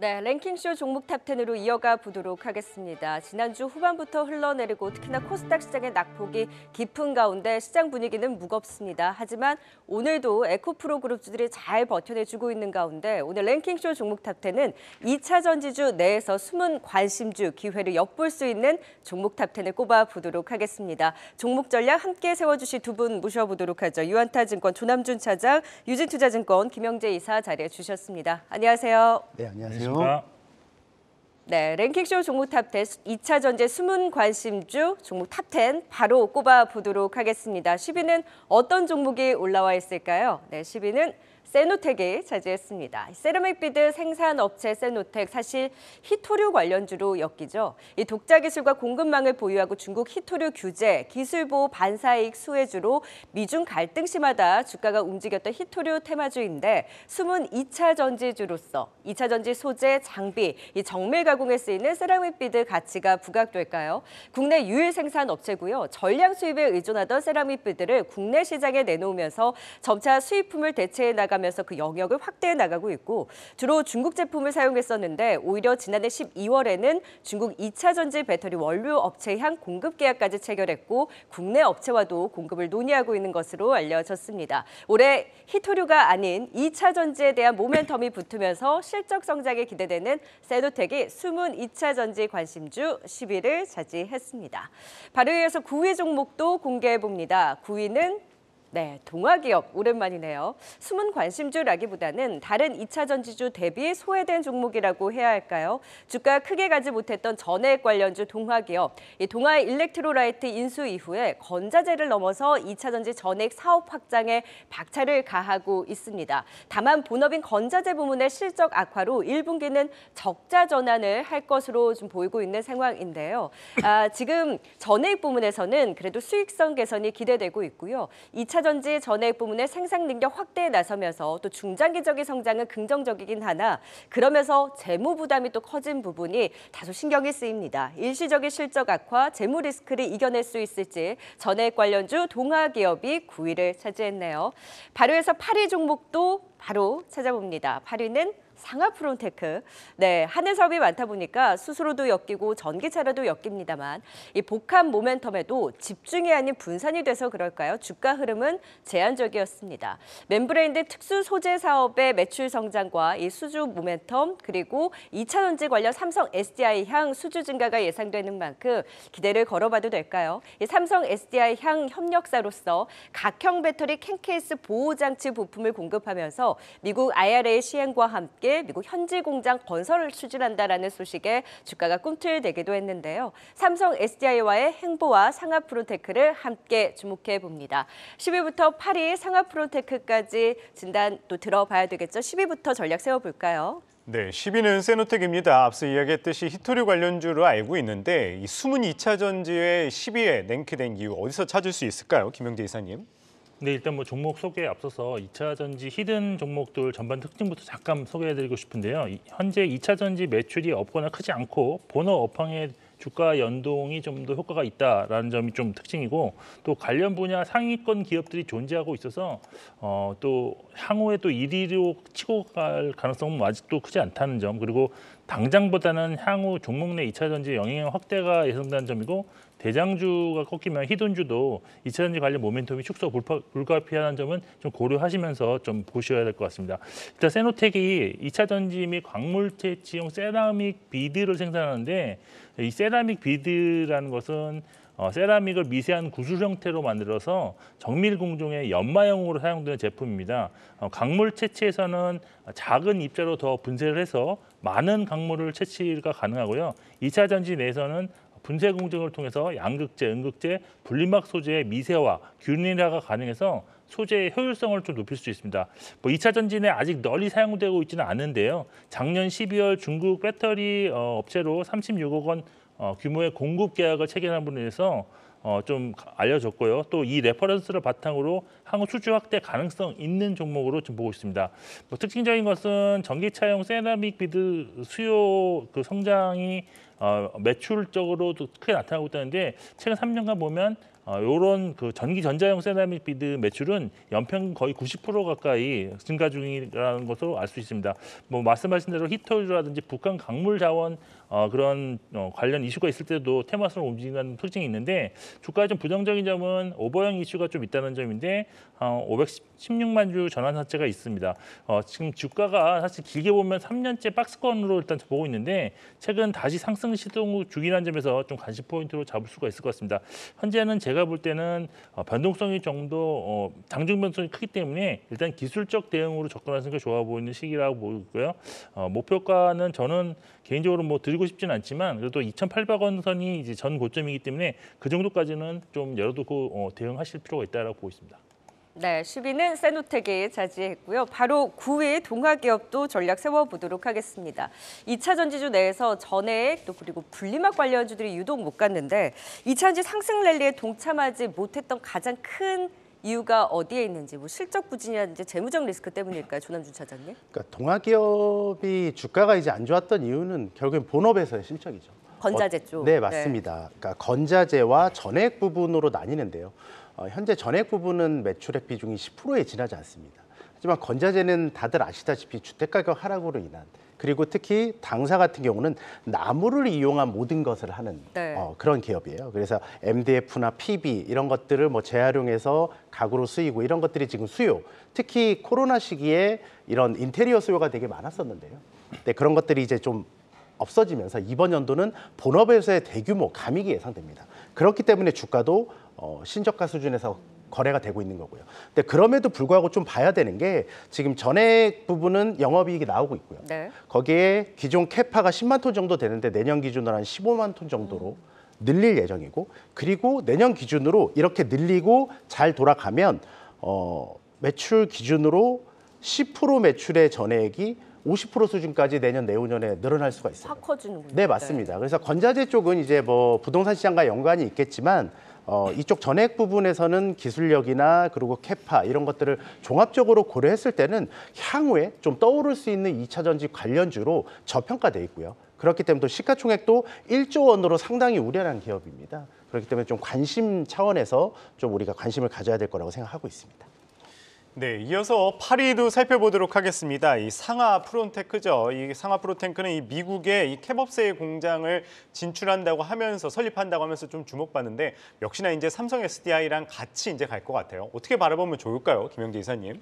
네, 랭킹쇼 종목 탑텐으로 이어가 보도록 하겠습니다. 지난주 후반부터 흘러내리고 특히나 코스닥 시장의 낙폭이 깊은 가운데 시장 분위기는 무겁습니다. 하지만 오늘도 에코프로 그룹주들이 잘 버텨내주고 있는 가운데 오늘 랭킹쇼 종목 탑텐은 2차 전지주 내에서 숨은 관심주 기회를 엿볼 수 있는 종목 탑텐을 꼽아보도록 하겠습니다. 종목 전략 함께 세워주실 두 분 모셔보도록 하죠. 유한타증권 조남준 차장, 유진투자증권 김영재 이사 자리해 주셨습니다. 안녕하세요. 네, 안녕하세요. 고맙습니다. 네, 랭킹쇼 종목 탑10 2차 전제 숨은 관심주 종목 탑 10 바로 꼽아보도록 하겠습니다. 10위는 어떤 종목이 올라와 있을까요? 네, 10위는 세노텍이 차지했습니다. 세라믹 비드 생산 업체 세노텍 사실 히토류 관련주로 엮이죠. 이 독자 기술과 공급망을 보유하고 중국 히토류 규제, 기술 보호 반사익 수혜주로 미중 갈등 시마다 주가가 움직였던 히토류 테마주인데 숨은 2차 전지주로서 2차 전지 소재, 장비, 이 정밀 가공에 쓰이는 세라믹 비드 가치가 부각될까요? 국내 유일 생산 업체고요. 전량 수입에 의존하던 세라믹 비드를 국내 시장에 내놓으면서 점차 수입품을 대체해 나가 늘려가면서 그 영역을 확대해 나가고 있고 주로 중국 제품을 사용했었는데 오히려 지난해 12월에는 중국 2차 전지 배터리 원료 업체향 공급 계약까지 체결했고 국내 업체와도 공급을 논의하고 있는 것으로 알려졌습니다. 올해 히토류가 아닌 2차 전지에 대한 모멘텀이 붙으면서 실적 성장에 기대되는 세노텍이 숨은 2차 전지 관심주 10위를 차지했습니다. 바로 이어서 9위 종목도 공개해 봅니다. 9위는 네, 동화기업 오랜만이네요. 숨은 관심주라기보다는 다른 2차 전지주 대비 소외된 종목이라고 해야 할까요? 주가 크게 가지 못했던 전액 관련주 동화기업이 동아 일렉트로라이트 인수 이후에 건자재를 넘어서 2차 전지 전액 사업 확장에 박차를 가하고 있습니다. 다만 본업인 건자재 부문의 실적 악화로 1분기는 적자 전환을 할 것으로 좀 보이고 있는 상황인데요. 아, 지금 전액 부문에서는 그래도 수익성 개선이 기대되고 있고요. 2차 차전지 전액 부문의 생산 능력 확대에 나서면서 또 중장기적인 성장은 긍정적이긴 하나 그러면서 재무 부담이 또 커진 부분이 다소 신경이 쓰입니다. 일시적인 실적 악화, 재무 리스크를 이겨낼 수 있을지 전액 관련주 동아기업이 9위를 차지했네요. 발효에서 8위 종목도 바로 찾아봅니다. 8위는 상하 프론테크. 네, 하는 사업이 많다 보니까 스스로도 엮이고 전기차라도 엮입니다만 이 복합 모멘텀에도 집중이 아닌 분산이 돼서 그럴까요? 주가 흐름은 제한적이었습니다. 멤브레인 등 특수 소재 사업의 매출 성장과 이 수주 모멘텀 그리고 2차 전지 관련 삼성 SDI 향 수주 증가가 예상되는 만큼 기대를 걸어봐도 될까요? 이 삼성 SDI 향 협력사로서 각형 배터리 캔케이스 보호 장치 부품을 공급하면서 미국 IRA 시행과 함께 2 0 미국 현지 공장 건설을 추진한다라는 소식에 주가가 꿈틀대기도 했는데요. 삼성 SDI와의 행보와 상하프로테크를 함께 주목해 봅니다. 10위부터 8위 상하프로테크까지 진단 또 들어봐야 되겠죠. 10위부터 전략 세워볼까요? 네, 10위는 세노텍입니다. 앞서 이야기했듯이 히토류 관련주로 알고 있는데 이 숨은 2차 전지의 10위에 랭크된 이유 어디서 찾을 수 있을까요? 김영재 이사님. 네, 일단 뭐 종목 소개에 앞서서 2차 전지 히든 종목들 전반 특징부터 잠깐 소개해드리고 싶은데요. 현재 2차 전지 매출이 없거나 크지 않고 본업 업황에 주가 연동이 좀 더 효과가 있다라는 점이 좀 특징이고 또 관련 분야 상위권 기업들이 존재하고 있어서 어, 또 향후에 또 1위로 치고 갈 가능성은 아직도 크지 않다는 점 그리고 당장보다는 향후 종목 내 2차 전지 영향 확대가 예상된는 점이고 대장주가 꺾이면 히든주도 2차전지 관련 모멘텀이 축소 불가피하다는 점은 좀 고려하시면서 좀 보셔야 될 것 같습니다. 일단 세노텍이 2차전지 및 광물채치용 세라믹 비드를 생산하는데 이 세라믹 비드라는 것은 어, 세라믹을 미세한 구슬 형태로 만들어서 정밀 공정의 연마형으로 사용되는 제품입니다. 어, 강물 채취에서는 작은 입자로 더 분쇄를 해서 많은 강물을 채취가 가능하고요. 2차 전지 내에서는 분쇄 공정을 통해서 양극재, 음극재, 분리막 소재의 미세화, 균일화가 가능해서 소재의 효율성을 좀 높일 수 있습니다. 뭐 2차 전지는 아직 널리 사용되고 있지는 않은데요. 작년 12월 중국 배터리 어, 업체로 36억 원 어, 규모의 공급 계약을 체결함으로 서좀 어, 알려졌고요. 또 이 레퍼런스를 바탕으로 향후 수주 확대 가능성 있는 종목으로 좀 보고 있습니다. 뭐 특징적인 것은 전기차용 세라믹 비드 수요 그 성장이 어, 매출적으로 도 크게 나타나고 있다는데 최근 3년간 보면 이런 어, 그 전기 전자용 세라믹 비드 매출은 연평 거의 90% 가까이 증가 중이라는 것으로 알 수 있습니다. 뭐 말씀하신 대로 히터라든지 북한 강물 자원 어, 그런 어, 관련 이슈가 있을 때도 테마성으로 움직이는 특징이 있는데 주가의 좀 부정적인 점은 오버형 이슈가 좀 있다는 점인데 어, 516만 주 전환 사채가 있습니다. 어, 지금 주가가 사실 길게 보면 3년째 박스권으로 일단 보고 있는데 최근 다시 상승 시동 중이라는 점에서 좀 관심 포인트로 잡을 수가 있을 것 같습니다. 현재는 제가 볼 때는 어, 변동성이 정도 어, 장중 변동성이 크기 때문에 일단 기술적 대응으로 접근하는 게 좋아 보이는 시기라고 보고요. 어, 목표가는 저는 개인적으로 뭐 들고 올리고 싶진 않지만 그래도 2,800원 선이 이제 전 고점이기 때문에 그 정도까지는 좀 열어두고 어, 대응하실 필요가 있다라고 보고 있습니다. 네, 10위는 세노텍이 자지했고요 바로 9위 동화기업도 전략 세워보도록 하겠습니다. 2차 전지주 내에서 전액 또 그리고 분리막 관련주들이 유독 못 갔는데 2차 전지 상승 랠리에 동참하지 못했던 가장 큰 이유가 어디에 있는지 뭐 실적 부진이라든지 재무적 리스크 때문일까요? 조남준 차장님? 그러니까 동아기업이 주가가 이제 안 좋았던 이유는 결국엔 본업에서의 실적이죠. 건자재 어, 쪽. 어, 네, 맞습니다. 네. 그러니까 건자재와 전액 부분으로 나뉘는데요. 어, 현재 전액 부분은 매출액 비중이 10%에 지나지 않습니다. 하지만 건자재는 다들 아시다시피 주택가격 하락으로 인한 그리고 특히 당사 같은 경우는 나무를 이용한 모든 것을 하는 네. 어, 그런 기업이에요. 그래서 MDF나 PB 이런 것들을 뭐 재활용해서 가구로 쓰이고 이런 것들이 지금 수요, 특히 코로나 시기에 이런 인테리어 수요가 되게 많았었는데요. 근데 그런 것들이 이제 좀 없어지면서 이번 연도는 본업에서의 대규모 감익이 예상됩니다. 그렇기 때문에 주가도 어, 신저가 수준에서 거래가 되고 있는 거고요. 근데 그럼에도 불구하고 좀 봐야 되는 게 지금 전액 부분은 영업이익이 나오고 있고요. 네. 거기에 기존 캐파가 10만 톤 정도 되는데 내년 기준으로 한 15만 톤 정도로 음. 늘릴 예정이고 그리고 내년 기준으로 이렇게 늘리고 잘 돌아가면 어, 매출 기준으로 10% 매출의 전액이 50% 수준까지 내년 내후년에 늘어날 수가 있어요. 확 커지는군요. 네, 맞습니다. 네. 그래서 건자재 쪽은 이제 뭐 부동산 시장과 연관이 있겠지만 어, 이쪽 전액 부분에서는 기술력이나 그리고 캐파 이런 것들을 종합적으로 고려했을 때는 향후에 좀 떠오를 수 있는 이차 전지 관련주로 저평가돼 있고요. 그렇기 때문에 또 시가총액도 1조 원으로 상당히 우려난 기업입니다. 그렇기 때문에 좀 관심 차원에서 좀 우리가 관심을 가져야 될 거라고 생각하고 있습니다. 네, 이어서 파리도 살펴보도록 하겠습니다. 이 상하 프론테크죠. 이 상하 프론테크는이 미국의 이 캡업세의 공장을 진출한다고 하면서 설립한다고 하면서 좀 주목받는데 역시나 이제 삼성 SDI랑 같이 이제 갈 것 같아요. 어떻게 바라보면 좋을까요, 김영재 이사님?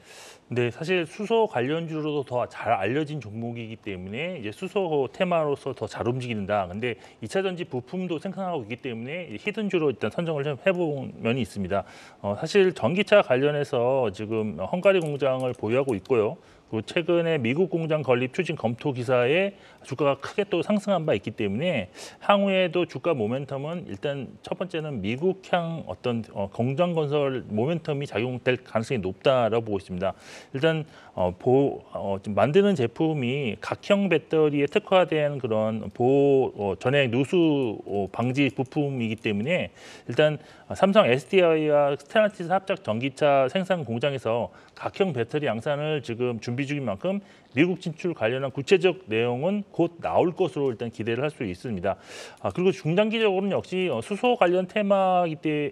네, 사실 수소 관련주로도 더 잘 알려진 종목이기 때문에 이제 수소 테마로서 더 잘 움직인다. 근데 이차 전지 부품도 생산하고 있기 때문에 히든주로 일단 선정을 좀 해본 면이 있습니다. 어, 사실 전기차 관련해서 지금 헝가리 공장을 보유하고 있고요. 그 최근에 미국 공장 건립 추진 검토 기사에 주가가 크게 또 상승한 바 있기 때문에 향후에도 주가 모멘텀은 일단 첫 번째는 미국향 어떤 어, 공장 건설 모멘텀이 작용될 가능성이 높다라고 보고 있습니다. 일단 어, 보, 어, 만드는 제품이 각형 배터리에 특화된 그런 보 어, 전액 누수 어, 방지 부품이기 때문에 일단 삼성 SDI와 스테라티스 합작 전기차 생산 공장에서 각형 배터리 양산을 지금 준비 준비 중인 만큼 미국 진출 관련한 구체적 내용은 곧 나올 것으로 일단 기대를 할 수 있습니다. 아, 그리고 중장기적으로는 역시 어, 수소 관련 테마이기 때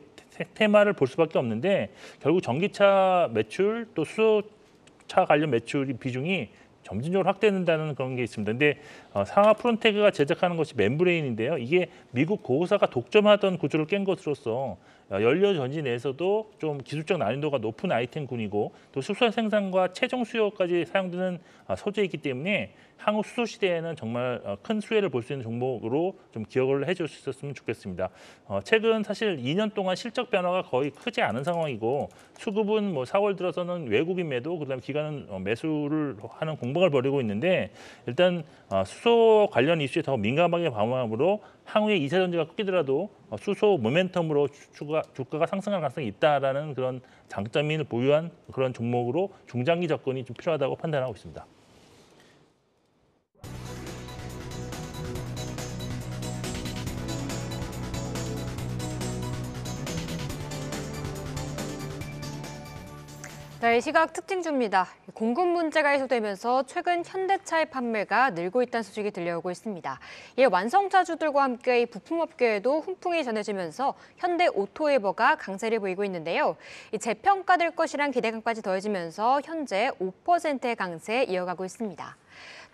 테마를 볼 수밖에 없는데 결국 전기차 매출 또 수소차 관련 매출 비중이 점진적으로 확대된다는 그런 게 있습니다. 근데 어, 상하 프론테그가 제작하는 것이 멤브레인인데요. 이게 미국 고호사가 독점하던 구조를 깬 것으로서 연료 어, 전지 내에서도 좀 기술적 난이도가 높은 아이템군이고 또 수소 생산과 최종 수요까지 사용되는 어, 소재이기 때문에 향후 수소 시대에는 정말 어, 큰 수혜를 볼 수 있는 종목으로 좀 기억을 해줄 수 있었으면 좋겠습니다. 최근 사실 2년 동안 실적 변화가 거의 크지 않은 상황이고 수급은 뭐 4월 들어서는 외국인 매도 그다음 기관은 매수를 하는 공방을 벌이고 있는데 일단 수소 관련 이슈에 더 민감하게 방어함으로 향후에 이차전지가 꺾이더라도 어, 수소 모멘텀으로 주가, 주가가 상승할 가능성이 있다라는 그런 장점을 보유한 그런 종목으로 중장기 접근이 좀 필요하다고 판단하고 있습니다. 네, 이 시각 특징 줍니다. 공급 문제가 해소되면서 최근 현대차의 판매가 늘고 있다는 소식이 들려오고 있습니다. 이 완성차주들과 함께 이 부품업계에도 훈풍이 전해지면서 현대 오토에버가 강세를 보이고 있는데요. 이 재평가될 것이란 기대감까지 더해지면서 현재 5%의 강세에 이어가고 있습니다.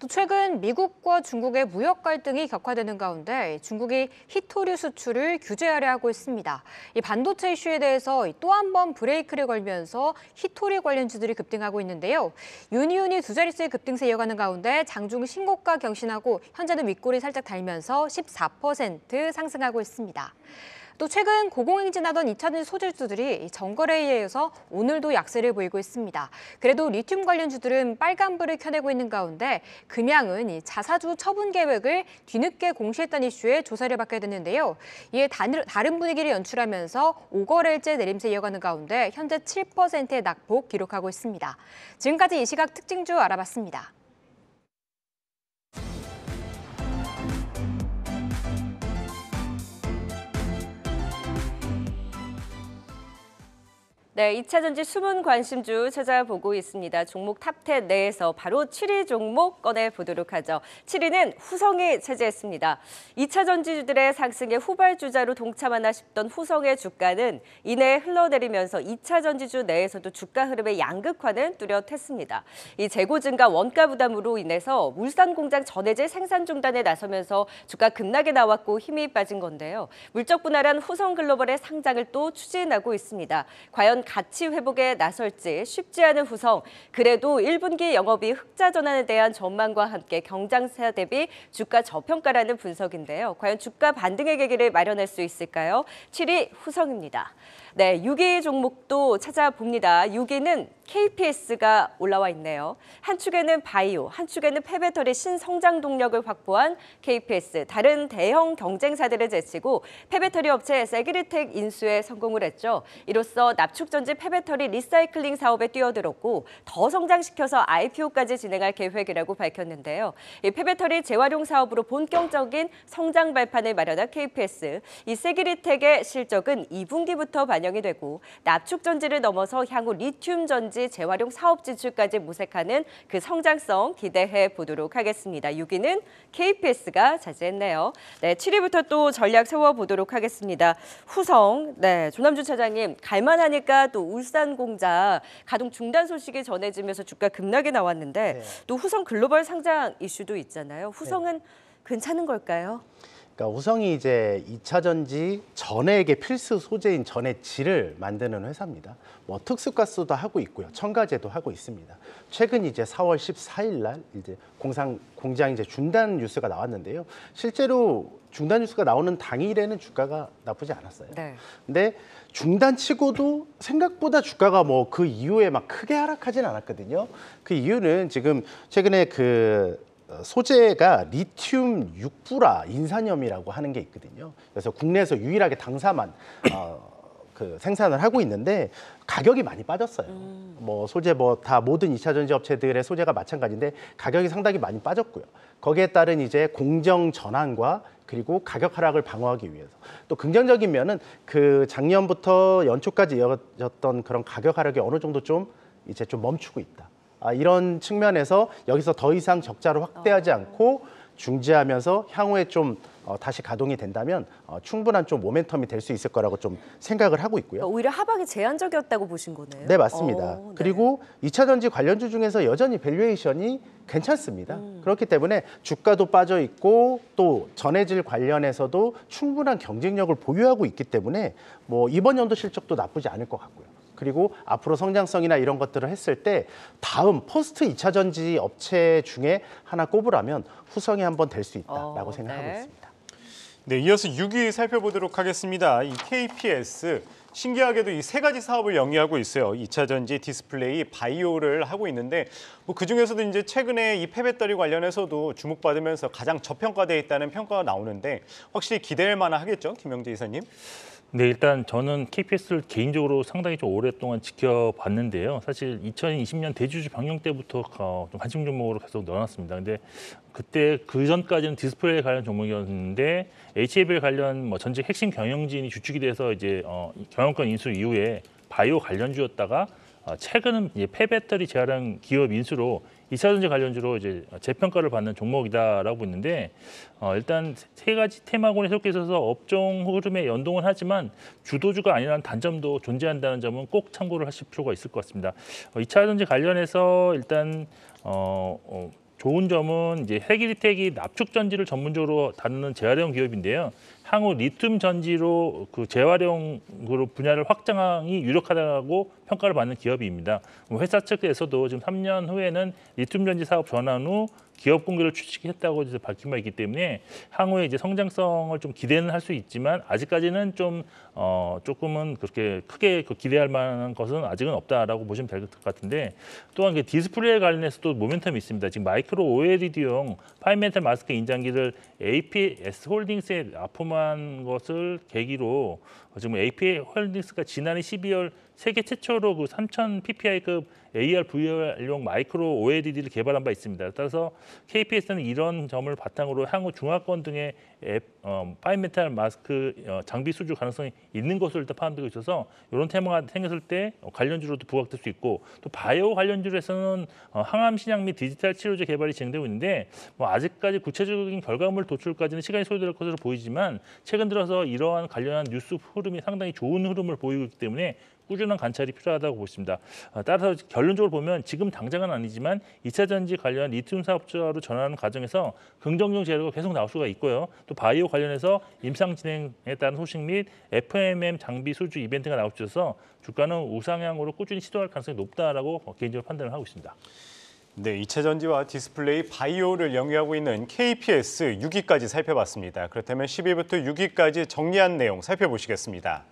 또 최근 미국과 중국의 무역 갈등이 격화되는 가운데 중국이 희토류 수출을 규제하려 하고 있습니다. 이 반도체 이슈에 대해서 또 한 번 브레이크를 걸면서 희토류 관련주들이 급등하고 있는데요. 유니온이 두 자릿수의 급등세 이어가는 가운데 장중 신고가 경신하고 현재는 윗골이 살짝 달면서 14% 상승하고 있습니다. 또 최근 고공행진하던 2차전 소재주들이 정거래에 의해서 오늘도 약세를 보이고 있습니다. 그래도 리튬 관련 주들은 빨간불을 켜내고 있는 가운데 금양은 자사주 처분 계획을 뒤늦게 공시했던 이슈에 조사를 받게 됐는데요. 이에 다른 분위기를 연출하면서 5거래일째 내림세 이어가는 가운데 현재 7%의 낙폭 기록하고 있습니다. 지금까지 이 시각 특징주 알아봤습니다. 네, 2차 전지 숨은 관심주 찾아보고 있습니다. 종목 탑10 내에서 바로 7위 종목 꺼내보도록 하죠. 7위는 후성이 차지했습니다. 2차 전지주들의 상승에 후발주자로 동참하나 싶던 후성의 주가는 이내 흘러내리면서 2차 전지주 내에서도 주가 흐름의 양극화는 뚜렷했습니다. 이 재고 증가 원가 부담으로 인해서 물산공장 전해제 생산 중단에 나서면서 주가 급락에 나왔고 힘이 빠진 건데요. 물적 분할한 후성 글로벌의 상장을 또 추진하고 있습니다. 과연 과연 가치 회복에 나설지 쉽지 않은 후성 그래도 1분기 영업이 흑자 전환에 대한 전망과 함께 경장사 대비 주가 저평가라는 분석인데요. 과연 주가 반등의 계기를 마련할 수 있을까요? 7위 후성입니다. 네, 6위 종목도 찾아봅니다. 6위는 KPS가 올라와 있네요. 한축에는 바이오, 한축에는 폐배터리 신성장 동력을 확보한 KPS, 다른 대형 경쟁사들을 제치고 폐배터리 업체 세그리텍 인수에 성공을 했죠. 이로써 납축전지 폐배터리 리사이클링 사업에 뛰어들었고 더 성장시켜서 IPO까지 진행할 계획이라고 밝혔는데요. 이 폐배터리 재활용 사업으로 본격적인 성장 발판을 마련한 KPS, 이 세그리텍의 실적은 2분기부터 반 반영이 되고 납축 전지를 넘어서 향후 리튬 전지 재활용 사업 지출까지 모색하는 그 성장성 기대해 보도록 하겠습니다. 6위는 KPS가 차지했네요. 네, 7위부터 또 전략 세워 보도록 하겠습니다. 후성, 네, 조남주 차장님 갈만하니까 또 울산 공장 가동 중단 소식이 전해지면서 주가 급락이 나왔는데 네. 또 후성 글로벌 상장 이슈도 있잖아요. 네. 후성은 네. 괜찮은 걸까요? 그러니까 우성이 이제 2차 전지 전액의 필수 소재인 전해질을 만드는 회사입니다. 뭐 특수가스도 하고 있고요. 첨가제도 하고 있습니다. 최근 이제 4월 14일 날 이제 공상 공장 이제 중단 뉴스가 나왔는데요. 실제로 중단 뉴스가 나오는 당일에는 주가가 나쁘지 않았어요. 네. 근데 중단 치고도 생각보다 주가가 뭐 그 이후에 막 크게 하락하진 않았거든요. 그 이유는 지금 최근에 그 어, 소재가 리튬 육부라 인산염이라고 하는 게 있거든요. 그래서 국내에서 유일하게 당사만 어, 그 생산을 하고 있는데 가격이 많이 빠졌어요. 음. 뭐 소재 뭐 다 모든 이차 전지 업체들의 소재가 마찬가지인데 가격이 상당히 많이 빠졌고요. 거기에 따른 이제 공정 전환과 그리고 가격 하락을 방어하기 위해서 또 긍정적인 면은 그 작년부터 연초까지 이어졌던 그런 가격 하락이 어느 정도 좀 이제 좀 멈추고 있다. 아, 이런 측면에서 여기서 더 이상 적자를 확대하지 아. 않고 중지하면서 향후에 좀 어, 다시 가동이 된다면 어, 충분한 좀 모멘텀이 될 수 있을 거라고 좀 생각을 하고 있고요. 그러니까 오히려 하방이 제한적이었다고 보신 거네요. 네, 맞습니다. 오, 어, 네. 그리고 이차 전지 관련주 중에서 여전히 밸류에이션이 괜찮습니다. 음. 그렇기 때문에 주가도 빠져 있고 또 전해질 관련해서도 충분한 경쟁력을 보유하고 있기 때문에 뭐 이번 연도 실적도 나쁘지 않을 것 같고요. 그리고 앞으로 성장성이나 이런 것들을 했을 때 다음 포스트 2차 전지 업체 중에 하나 꼽으라면 후성이 한번 될 수 있다라고 어, 네. 생각하고 네. 있습니다. 네, 이어서 6위 살펴보도록 하겠습니다. 이 KPS 신기하게도 이 세 가지 사업을 영위하고 있어요. 2차 전지, 디스플레이, 바이오를 하고 있는데 뭐 그중에서도 이제 최근에 이 폐배터리 관련해서도 주목받으면서 가장 저평가돼 있다는 평가가 나오는데 확실히 기대할 만하겠죠? 김영재 이사님. 네, 일단 저는 KPS를 개인적으로 상당히 좀 오랫동안 지켜봤는데요. 사실 2020년 대주주 변경 때부터 어, 좀 관심 종목으로 계속 넣어놨습니다. 근데 그때 그 전까지는 디스플레이 관련 종목이었는데 HABL 관련 뭐 전직 핵심 경영진이 주축이 돼서 이제 어, 경영권 인수 이후에 바이오 관련주였다가 어, 최근은 이제 폐배터리 제한 기업 인수로 이차 전지 관련주로 이제 재평가를 받는 종목이다라고 있는데 어, 일단 세 가지 테마군에 속해 있어서 업종 흐름에 연동은 하지만 주도주가 아니라는 단점도 존재한다는 점은 꼭 참고를 하실 필요가 있을 것 같습니다. 어, 2차 전지 관련해서 일단 어, 어, 좋은 점은 이제 핵일택이 납축전지를 전문적으로 다루는 재활용 기업인데요. 향후 리튬 전지로 그 재활용으로 분야를 확장하기 유력하다고 평가를 받는 기업입니다. 회사 측에서도 지금 3년 후에는 리튬 전지 사업 전환 후 기업 공개를 추측했다고 밝힌 바 있기 때문에 향후에 이제 성장성을 좀 기대는 할 수 있지만 아직까지는 좀 어, 조금은 그렇게 크게 그 기대할 만한 것은 아직은 없다라고 보시면 될 것 같은데 또한 그 디스플레이 관련해서도 모멘텀이 있습니다. 지금 마이크로 OLED용 파이멘탈 마스크 인장기를 APS 홀딩스에 아포마 작성한 것을 계기로 지금 APA 홀딩스가 지난해 12월 세계 최초로 그 3,000 PPI급 AR, VR용 마이크로 OLED를 개발한 바 있습니다. 따라서 KPS는 이런 점을 바탕으로 향후 중화권 등의 앱, 어, 파인메탈 마스크 어, 장비 수주 가능성이 있는 것으로 일단 파악되고 있어서 이런 테마가 생겼을 때 관련주로도 부각될 수 있고 또 바이오 관련주로에서는 어, 항암 신약 및 디지털 치료제 개발이 진행되고 있는데 뭐 아직까지 구체적인 결과물 도출까지는 시간이 소요될 것으로 보이지만 최근 들어서 이러한 관련한 뉴스 흐름이 상당히 좋은 흐름을 보이고 있기 때문에 꾸준한 관찰이 필요하다고 보십니다. 아, 따라서 결론적으로 보면 지금 당장은 아니지만 이차 전지 관련 리튬 사업자로 전환하는 과정에서 긍정적 재료가 계속 나올 수가 있고요. 또 바이오 관련해서 임상 진행에 따른 소식 및 FMM 장비 수주 이벤트가 나올 수 있어서 주가는 우상향으로 꾸준히 시도할 가능성이 높다라고 개인적으로 판단을 하고 있습니다. 네, 이차 전지와 디스플레이 바이오를 영위하고 있는 KPS 6위까지 살펴봤습니다. 그렇다면 10위부터 6위까지 정리한 내용 살펴보시겠습니다.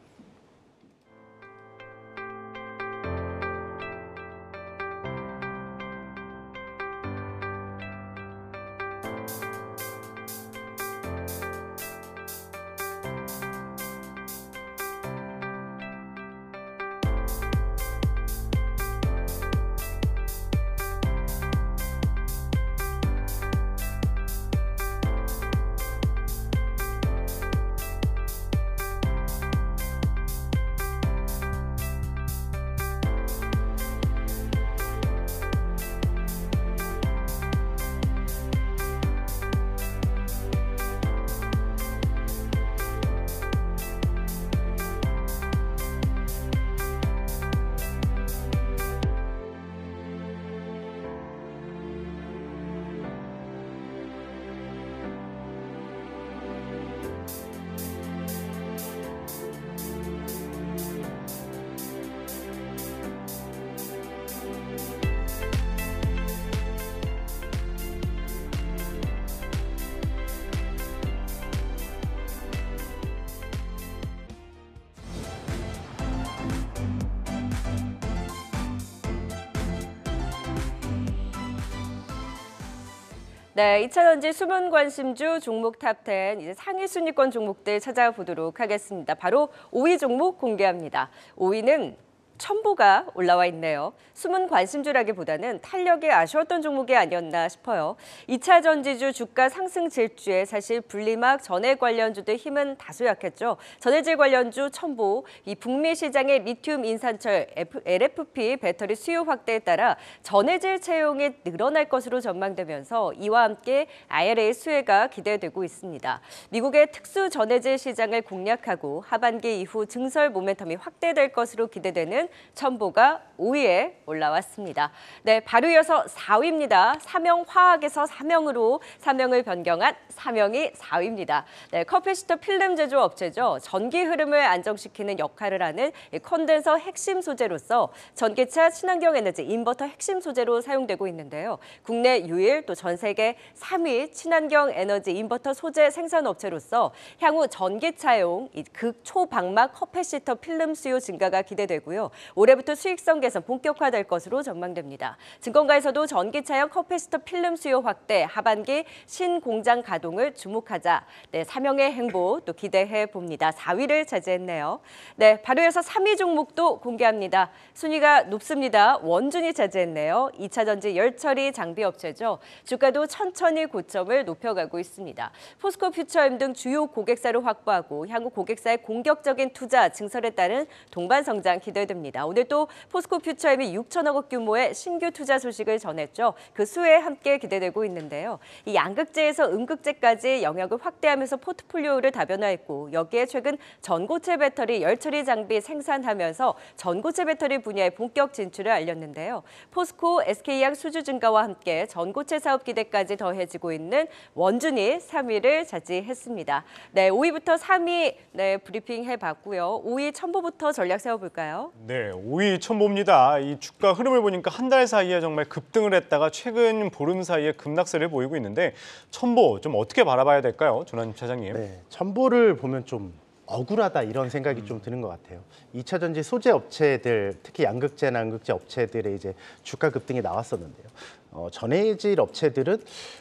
네, 2차 전지 수문 관심주 종목 탑10 이제 상위 순위권 종목들 찾아보도록 하겠습니다. 바로 5위 종목 공개합니다. 5위는 첨부가 올라와 있네요. 숨은 관심주라기보다는 탄력이 아쉬웠던 종목이 아니었나 싶어요. 2차 전지주 주가 상승 질주에 사실 분리막 전해 관련주들 힘은 다소 약했죠. 전해질 관련주 첨부이 북미 시장의 리튬 인산철 LFP 배터리 수요 확대에 따라 전해질 채용이 늘어날 것으로 전망되면서 이와 함께 IRA 수혜가 기대되고 있습니다. 미국의 특수 전해질 시장을 공략하고 하반기 이후 증설 모멘텀이 확대될 것으로 기대되는 첨보가 5위에 올라왔습니다. 네, 바로 이어서 4위입니다. 삼영화학에서 삼영으로 삼영을 변경한 삼영이 4위입니다. 네, 컴패시터 필름 제조 업체죠. 전기 흐름을 안정시키는 역할을 하는 컨덴서 핵심 소재로서 전기차 친환경 에너지 인버터 핵심 소재로 사용되고 있는데요. 국내 유일 또 전 세계 3위 친환경 에너지 인버터 소재 생산 업체로서 향후 전기차용 극초박막 컴패시터 필름 수요 증가가 기대되고요. 올해부터 수익성 개선 본격화될 것으로 전망됩니다. 증권가에서도 전기차형 컵페스터 필름 수요 확대, 하반기 신공장 가동을 주목하자. 네, 3명의 행보 또 기대해 봅니다. 4위를 차지했네요. 네, 바로에서 3위 종목도 공개합니다. 순위가 높습니다. 원준이 차지했네요. 2차전지 열처리 장비업체죠. 주가도 천천히 고점을 높여가고 있습니다. 포스코 퓨처엠 등 주요 고객사를 확보하고 향후 고객사의 공격적인 투자 증설에 따른 동반 성장 기대됩니다. 있니다 오늘 또 포스코 퓨처엠이 6천억 원 규모의 신규 투자 소식을 전했죠. 그수에 함께 기대되고 있는데요. 이 양극재에서 음극재까지 영역을 확대하면서 포트폴리오를 다변화했고 여기에 최근 전고체 배터리 열처리 장비 생산하면서 전고체 배터리 분야에 본격 진출을 알렸는데요. 포스코 SK양 수주 증가와 함께 전고체 사업 기대까지 더해지고 있는 원준이 3위를 차지했습니다. 네, 5위부터 3위 네, 브리핑 해봤고요. 5위 첨보부터 전략 세워볼까요? 네. 네, 5위 처음 봅니다. 이 주가 흐름을 보니까 한 달 사이에 정말 급등을 했다가 최근 보름 사이에 급락세를 보이고 있는데 천보 좀 어떻게 바라봐야 될까요? 전환 차장님. 네, 천보를 보면 좀 억울하다 이런 생각이 음. 좀 드는 것 같아요. 2차 전지 소재 업체들 특히 양극재나 양극재 업체들의 이제 주가 급등이 나왔었는데요. 어, 전해질 업체들은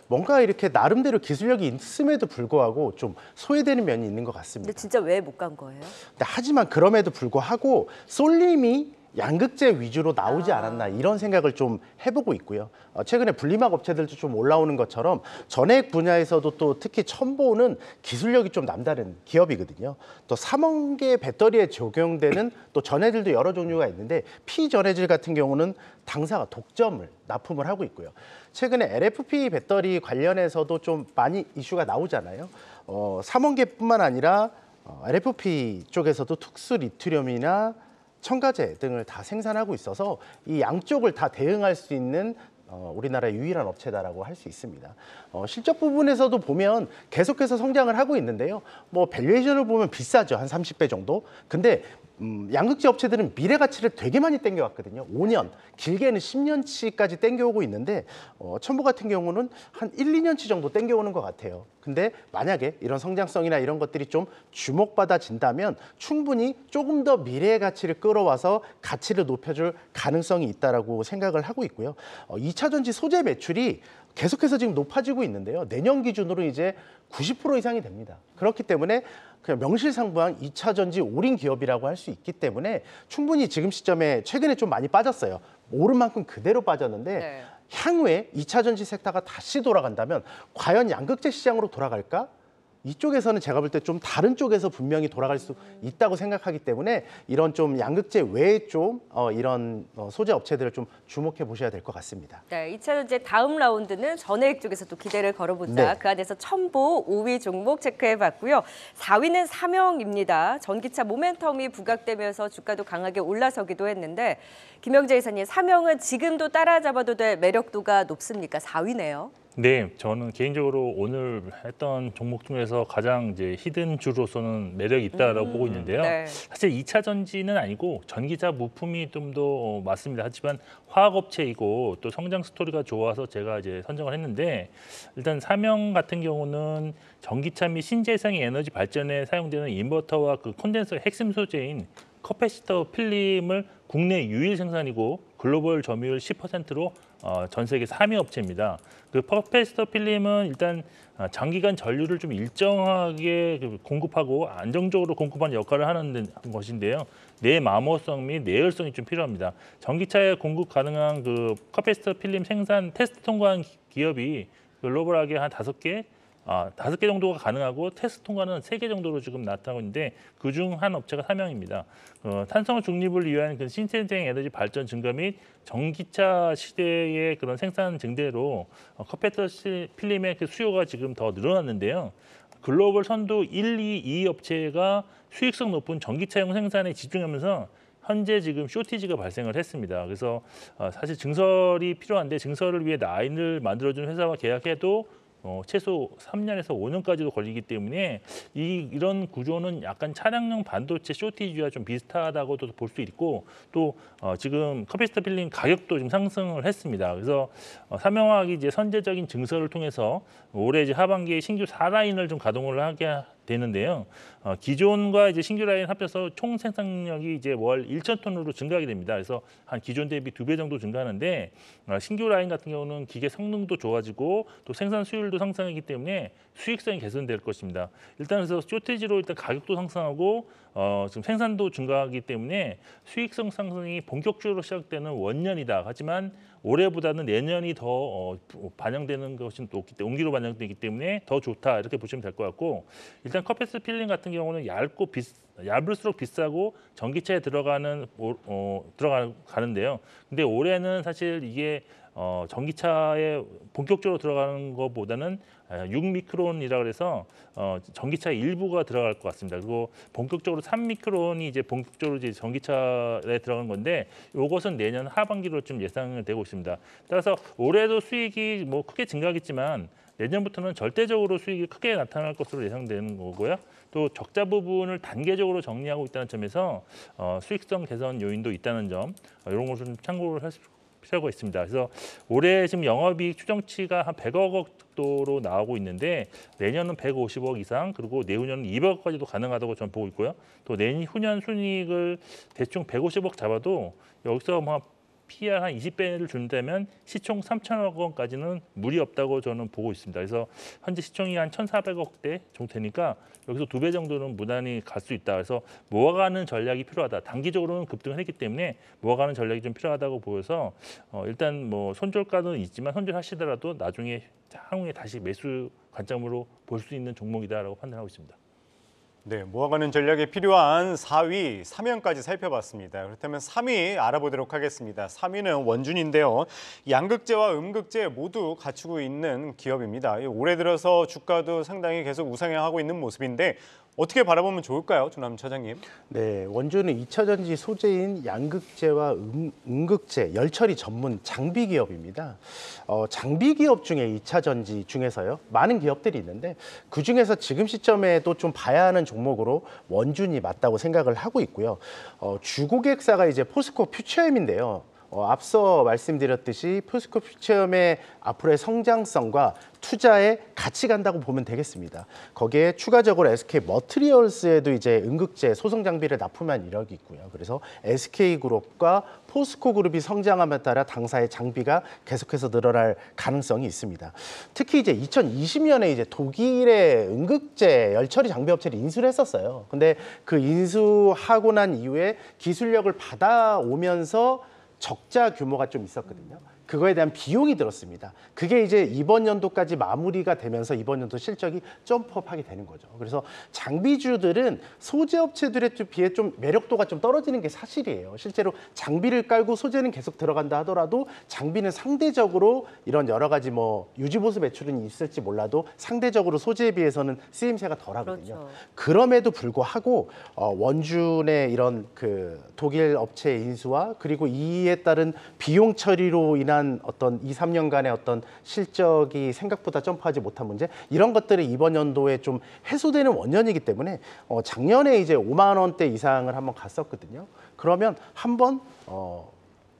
뭔가 이렇게 나름대로 기술력이 있음에도 불구하고 좀 소외되는 면이 있는 것 같습니다. 근데 진짜 왜 못 간 거예요? 근데 하지만 그럼에도 불구하고 솔림이 양극재 위주로 나오지 아. 않았나 이런 생각을 좀 해보고 있고요. 어, 최근에 분리막 업체들도 좀 올라오는 것처럼 전액 분야에서도 또 특히 첨보는 기술력이 좀 남다른 기업이거든요. 또 삼원계 배터리에 적용되는 또 전해질도 여러 종류가 있는데 피전해질 같은 경우는 당사가 독점을 납품을 하고 있고요. 최근에 LFP 배터리 관련해서도 좀 많이 이슈가 나오잖아요. 어, 삼원계뿐만 아니라 LFP 어, 쪽에서도 특수 리륨이나 첨가제 등을 다 생산하고 있어서 이 양쪽을 다 대응할 수 있는 어, 우리나라의 유일한 업체다라고 할 수 있습니다. 어, 실적 부분에서도 보면 계속해서 성장을 하고 있는데요. 뭐 밸류에이션을 보면 비싸죠. 한 30배 정도. 근데 음, 양극재 업체들은 미래 가치를 되게 많이 땡겨왔거든요. 5년, 길게는 10년치까지 땡겨오고 있는데 어, 첨부 같은 경우는 한 1, 2년치 정도 땡겨오는 것 같아요. 근데 만약에 이런 성장성이나 이런 것들이 좀 주목받아진다면 충분히 조금 더 미래의 가치를 끌어와서 가치를 높여줄 가능성이 있다라고 생각을 하고 있고요. 어, 2차 전지 소재 매출이 계속해서 지금 높아지고 있는데요. 내년 기준으로 이제 90% 이상이 됩니다. 그렇기 때문에 그냥 명실상부한 2차 전지 올인 기업이라고 할 수 있기 때문에 충분히 지금 시점에 최근에 좀 많이 빠졌어요. 오른 만큼 그대로 빠졌는데 네. 향후에 2차 전지 섹터가 다시 돌아간다면 과연 양극재 시장으로 돌아갈까? 이쪽에서는 제가 볼 때 좀 다른 쪽에서 분명히 돌아갈 수 있다고 생각하기 때문에 이런 좀 양극재 외에 좀 어, 이런 어, 소재 업체들을 좀 주목해 보셔야 될 것 같습니다. 네, 2차 전제 다음 라운드는 전해액 쪽에서 또 기대를 걸어보자. 네. 그 안에서 첨보 5위 종목 체크해 봤고요. 4위는 삼형입니다. 전기차 모멘텀이 부각되면서 주가도 강하게 올라서기도 했는데 김영재 이사님, 삼형은 지금도 따라잡아도 될 매력도가 높습니까? 4위네요. 네, 저는 개인적으로 오늘 했던 종목 중에서 가장 이제 히든 주로서는 매력이 있다라고 음, 보고 있는데요. 네. 사실 이차 전지는 아니고 전기차 부품이 좀더 어, 맞습니다. 하지만 화학업체이고 또 성장 스토리가 좋아서 제가 이제 선정을 했는데 일단 사명 같은 경우는 전기차 및 신재생의 에너지 발전에 사용되는 인버터와 그콘덴서 핵심 소재인 커패시터 필름을 국내 유일 생산이고 글로벌 점유율 10%로 어, 전 세계 3위 업체입니다. 그 퍼페스터 필름은 일단 어, 장기간 전류를 좀 일정하게 그 공급하고 안정적으로 공급하는 역할을 하는 것인데요. 내마모성 및 내열성이 좀 필요합니다. 전기차에 공급 가능한 그 카페스터 필름 생산 테스트 통과한 기업이 글로벌하게 한 다섯 개 아, 다섯 개 정도가 가능하고 테스트 통과는 세 개 정도로 지금 나타나고 있는데 그 중 한 업체가 삼양입니다. 어, 탄성 중립을 위한 그 신재생 에너지 발전 증가 및 전기차 시대의 그런 생산 증대로 어, 컴퓨터 필름의 그 수요가 지금 더 늘어났는데요. 글로벌 선두 1, 2, 2 업체가 수익성 높은 전기차용 생산에 집중하면서 현재 지금 쇼티지가 발생을 했습니다. 그래서 어, 사실 증설이 필요한데 증설을 위해 라인을 만들어준 회사와 계약해도 어, 최소 3년에서 5년까지도 걸리기 때문에 이, 이런 구조는 약간 차량용 반도체 쇼티지와 좀 비슷하다고도 볼 수 있고 또 어, 지금 커피스터 필링 가격도 지금 상승을 했습니다. 그래서 어, 삼형화학이 이제 선제적인 증설을 통해서 올해 이제 하반기에 신규 4라인을 좀 가동을 하게 되는데요. 어, 기존과 이제 신규 라인 합해서 총 생산력이 이제 월 1천 톤으로 증가하게 됩니다. 그래서 한 기존 대비 두 배 정도 증가하는데 어, 신규 라인 같은 경우는 기계 성능도 좋아지고 또 생산 수율도 상승하기 때문에 수익성이 개선될 것입니다. 일단 그래서 쇼테지로 일단 가격도 상승하고 어, 지금 생산도 증가하기 때문에 수익성 상승이 본격적으로 시작되는 원년이다. 하지만 올해보다는 내년이 더 어, 반영되는 것이 높기 때문에 온기로 반영되기 때문에 더 좋다 이렇게 보시면 될 것 같고 일단 커피스 필링 같은 경우는 얇고 비스, 얇을수록 비싸고 전기차에 들어가는 어, 들어가는데요. 근데 올해는 사실 이게 어, 전기차에 본격적으로 들어가는 것보다는 6미크론이라 고해서 어, 전기차 일부가 들어갈 것 같습니다. 그리고 본격적으로 3미크론이 이제 본격적으로 이제 전기차에 들어간 건데 이것은 내년 하반기로 좀예상 되고 있습니다. 따라서 올해도 수익이 뭐 크게 증가하겠지만 내년부터는 절대적으로 수익이 크게 나타날 것으로 예상되는 거고요. 또 적자 부분을 단계적으로 정리하고 있다는 점에서 어, 수익성 개선 요인도 있다는 점 어, 이런 것을 참고를 하십시오. 세고 있습니다. 그래서 올해 지금 영업이익 추정치가 한 100억 원 정도로 나오고 있는데 내년은 150억 이상 그리고 내후년은 200억까지도 가능하다고 저는 보고 있고요. 또 내후년 순이익을 대충 150억 잡아도 여기서 뭐 PR 한 20배를 준다면 시총 3천억 원까지는 무리 없다고 저는 보고 있습니다. 그래서 현재 시총이 한 1,400억대 정도 니까 여기서 두 배 정도는 무난히 갈 수 있다. 그래서 모아가는 전략이 필요하다. 단기적으로는 급등을 했기 때문에 모아가는 전략이 좀 필요하다고 보여서 어, 일단 뭐 손절가는 있지만 손절하시더라도 나중에 향후에 다시 매수 관점으로 볼 수 있는 종목이다라고 판단하고 있습니다. 네, 모아가는 전략에 필요한 4위, 3연까지 살펴봤습니다. 그렇다면 3위 알아보도록 하겠습니다. 3위는 원준인데요. 양극재와 음극재 모두 갖추고 있는 기업입니다. 올해 들어서 주가도 상당히 계속 우상향하고 있는 모습인데 어떻게 바라보면 좋을까요, 조남 차장님? 네, 원주는 2차전지 소재인 양극재와 음, 음극재, 열처리 전문 장비 기업입니다. 어, 장비 기업 중에 2차전지 중에서요, 많은 기업들이 있는데 그 중에서 지금 시점에도 좀 봐야 하는 종목으로 원준이 맞다고 생각을 하고 있고요. 어, 주고객사가 이제 포스코 퓨처엠인데요. 어, 앞서 말씀드렸듯이 포스코 퓨처엄의 앞으로의 성장성과 투자에 같이 간다고 보면 되겠습니다. 거기에 추가적으로 SK 머트리얼스에도 이제 응급제 소송 장비를 납품한 이력이 있고요. 그래서 SK 그룹과 포스코 그룹이 성장함에 따라 당사의 장비가 계속해서 늘어날 가능성이 있습니다. 특히 이제 2020년에 이제 독일의 응급제 열처리 장비 업체를 인수 했었어요. 근데 그 인수하고 난 이후에 기술력을 받아오면서 적자 규모가 좀 있었거든요. 그거에 대한 비용이 들었습니다. 그게 이제 이번 연도까지 마무리가 되면서 이번 연도 실적이 점프업하게 되는 거죠. 그래서 장비주들은 소재업체들에 비해 좀 매력도가 좀 떨어지는 게 사실이에요. 실제로 장비를 깔고 소재는 계속 들어간다 하더라도 장비는 상대적으로 이런 여러 가지 뭐 유지보수 매출은 있을지 몰라도 상대적으로 소재에 비해서는 쓰임새가 덜하거든요. 그렇죠. 그럼에도 불구하고 어, 원준의 이런 그 독일 업체 인수와 그리고 이에 따른 비용 처리로 인한 지난 어떤 2, 3년간의 어떤 실적이 생각보다 점프하지 못한 문제 이런 것들이 이번 연도에 좀 해소되는 원년이기 때문에 어, 작년에 이제 5만 원대 이상을 한번 갔었거든요. 그러면 한번 어,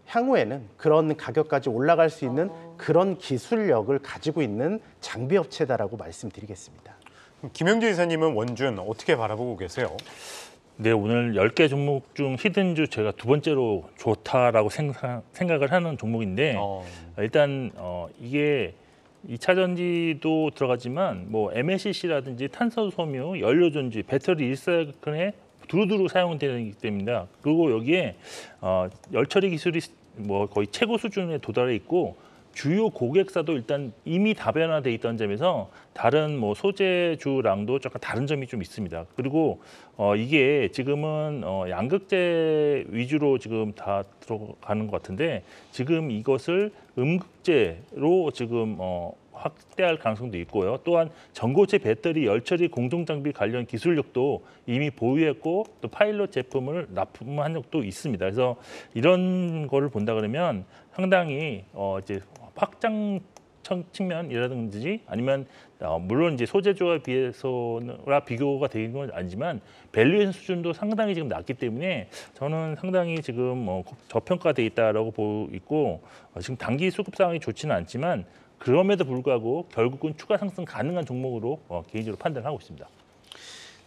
향후에는 그런 가격까지 올라갈 수 있는 어. 그런 기술력을 가지고 있는 장비 업체다라고 말씀드리겠습니다. 김영재 이사님은 원준 어떻게 바라보고 계세요? 네, 오늘 열 개 종목 중 히든주 제가 두 번째로 좋다라고 생각, 을 하는 종목인데 어. 일단 어, 이게 이차 전지도 들어가지만 뭐 MLCC라든지 탄소 섬유, 연료 전지, 배터리 일사건에 두루두루 사용되기 때문입니다. 그리고 여기에 어, 열처리 기술이 뭐 거의 최고 수준에 도달해 있고 주요 고객사도 일단 이미 다변화돼 있던 점에서 다른 뭐 소재주랑도 조금 다른 점이 좀 있습니다. 그리고 어 이게 지금은 어 양극재 위주로 지금 다 들어가는 것 같은데 지금 이것을 음극재로 지금 어 확대할 가능성도 있고요. 또한 전고체 배터리 열처리 공정장비 관련 기술력도 이미 보유했고 또 파일럿 제품을 납품한 적도 있습니다. 그래서 이런 거를 본다 그러면 상당히 어 이제 확장 측면이라든지 아니면 어, 물론 이제 소재주와 비해서라 비교가 되는 건 아니지만 밸류에 수준도 상당히 지금 낮기 때문에 저는 상당히 지금 어, 저평가돼 있다라고 보고 있고 어, 지금 단기 수급 상황이 좋지는 않지만 그럼에도 불구하고 결국은 추가 상승 가능한 종목으로 어, 개인적으로 판단하고 있습니다.